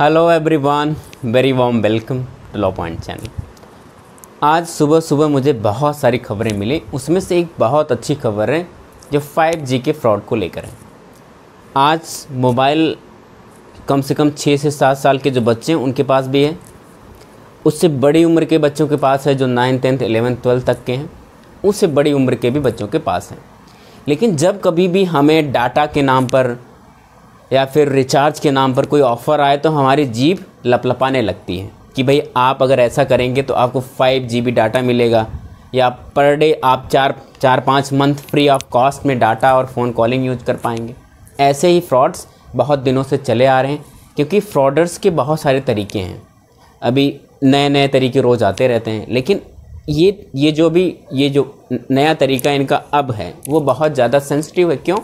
hello everyone very warm welcome to law point channel आज सुबह सुबह मुझे बहुत सारी खबरें मिली उसमें से एक बहुत अच्छी खबर है जो 5G के फ्रॉड को लेकर है आज मोबाइल कम से कम छः से सात साल के जो बच्चे हैं उनके पास भी है उससे बड़ी उम्र के बच्चों के पास है जो नाइन टेंथ एलेवेंथ ट्वेल्थ तक के हैं उससे बड़ी उम्र के भी बच्चों के पास हैं लेकिन जब कभी भी हमें डाटा के नाम पर या फिर रिचार्ज के नाम पर कोई ऑफ़र आए तो हमारी जीप लपलपाने लगती है कि भाई आप अगर ऐसा करेंगे तो आपको फाइव जी बी डाटा मिलेगा या पर डे आप चार चार पाँच मंथ फ्री ऑफ कॉस्ट में डाटा और फ़ोन कॉलिंग यूज कर पाएंगे ऐसे ही फ्रॉड्स बहुत दिनों से चले आ रहे हैं क्योंकि फ्रॉडर्स के बहुत सारे तरीके हैं अभी नए नए तरीके रोज़ आते रहते हैं लेकिन ये ये जो भी ये जो नया तरीका इनका अब है वो बहुत ज़्यादा सेंसिटिव है क्यों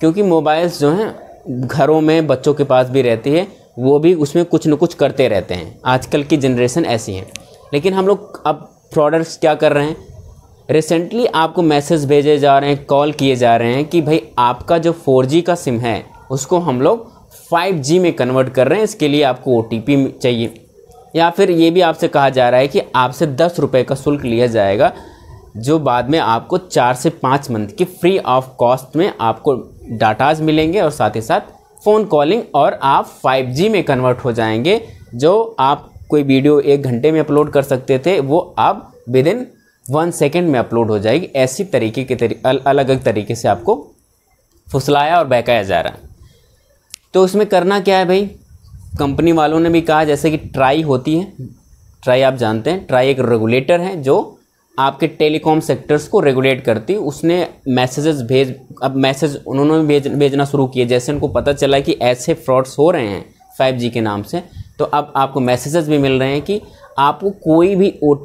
क्योंकि मोबाइल्स जो हैं घरों में बच्चों के पास भी रहती है वो भी उसमें कुछ न कुछ करते रहते हैं आजकल की जनरेशन ऐसी है लेकिन हम लोग अब प्रोडक्ट्स क्या कर रहे हैं रिसेंटली आपको मैसेज भेजे जा रहे हैं कॉल किए जा रहे हैं कि भाई आपका जो 4G का सिम है उसको हम लोग 5G में कन्वर्ट कर रहे हैं इसके लिए आपको ओ चाहिए या फिर ये भी आपसे कहा जा रहा है कि आपसे दस रुपये का शुल्क लिया जाएगा जो बाद में आपको चार से पाँच मंथ की फ्री ऑफ कॉस्ट में आपको डाटाज मिलेंगे और साथ ही साथ फ़ोन कॉलिंग और आप 5G में कन्वर्ट हो जाएंगे जो आप कोई वीडियो एक घंटे में अपलोड कर सकते थे वो अब विद इन वन सेकेंड में अपलोड हो जाएगी ऐसी तरीके के तरी, अल, अलग अलग तरीके से आपको फुसलाया और बहकाया जा रहा है तो उसमें करना क्या है भाई कंपनी वालों ने भी कहा जैसे कि ट्राई होती है ट्राई आप जानते हैं ट्राई एक रेगुलेटर है जो आपके टेलीकॉम सेक्टर्स को रेगुलेट करती उसने मैसेजेस भेज अब मैसेज उन्होंने भी भेज भेजना शुरू किए जैसे उनको पता चला कि ऐसे फ्रॉड्स हो रहे हैं फाइव के नाम से तो अब आपको मैसेजेस भी मिल रहे हैं कि आपको कोई भी ओ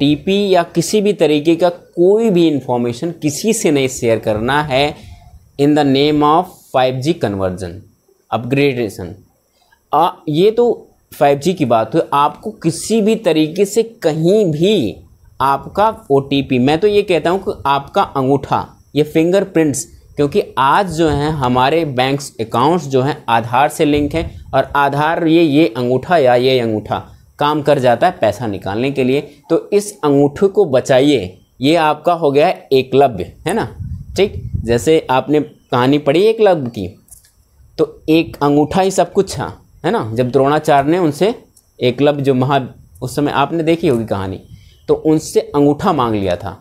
या किसी भी तरीके का कोई भी इन्फॉर्मेशन किसी से नहीं शेयर करना है in the name of five G conversion upgradation ये तो फाइव जी की बात हुई आपको किसी भी तरीके से कहीं भी आपका ओ मैं तो ये कहता हूँ कि आपका अंगूठा ये फिंगरप्रिंट्स क्योंकि आज जो है हमारे बैंक अकाउंट्स जो हैं आधार से लिंक हैं और आधार ये ये अंगूठा या ये अंगूठा काम कर जाता है पैसा निकालने के लिए तो इस अंगूठे को बचाइए ये आपका हो गया है एकलव्य है ना ठीक जैसे आपने कहानी पढ़ी एकलव्य की तो एक अंगूठा ही सब कुछ था है ना जब द्रोणाचार्य ने उनसे एकलव्य जो महा उस समय आपने देखी होगी कहानी तो उनसे अंगूठा मांग लिया था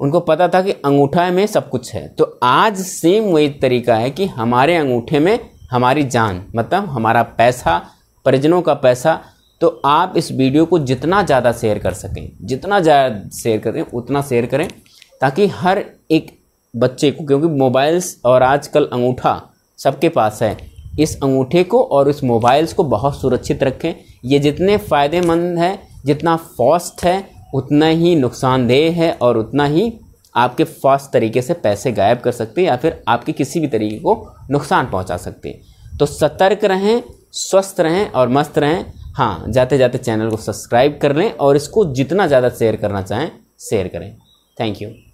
उनको पता था कि अंगूठा में सब कुछ है तो आज सेम वही तरीका है कि हमारे अंगूठे में हमारी जान मतलब हमारा पैसा परिजनों का पैसा तो आप इस वीडियो को जितना ज़्यादा शेयर कर सकें जितना ज़्यादा शेयर करें उतना शेयर करें ताकि हर एक बच्चे को क्योंकि मोबाइल्स और आजकल अंगूठा सबके पास है इस अंगूठे को और इस मोबाइल्स को बहुत सुरक्षित रखें ये जितने फ़ायदेमंद हैं जितना फॉस्ट है उतना ही नुकसानदेह है और उतना ही आपके फास्ट तरीके से पैसे गायब कर सकते हैं या फिर आपके किसी भी तरीके को नुकसान पहुंचा सकते हैं तो सतर्क रहें स्वस्थ रहें और मस्त रहें हाँ जाते जाते चैनल को सब्सक्राइब कर लें और इसको जितना ज़्यादा शेयर करना चाहें शेयर करें थैंक यू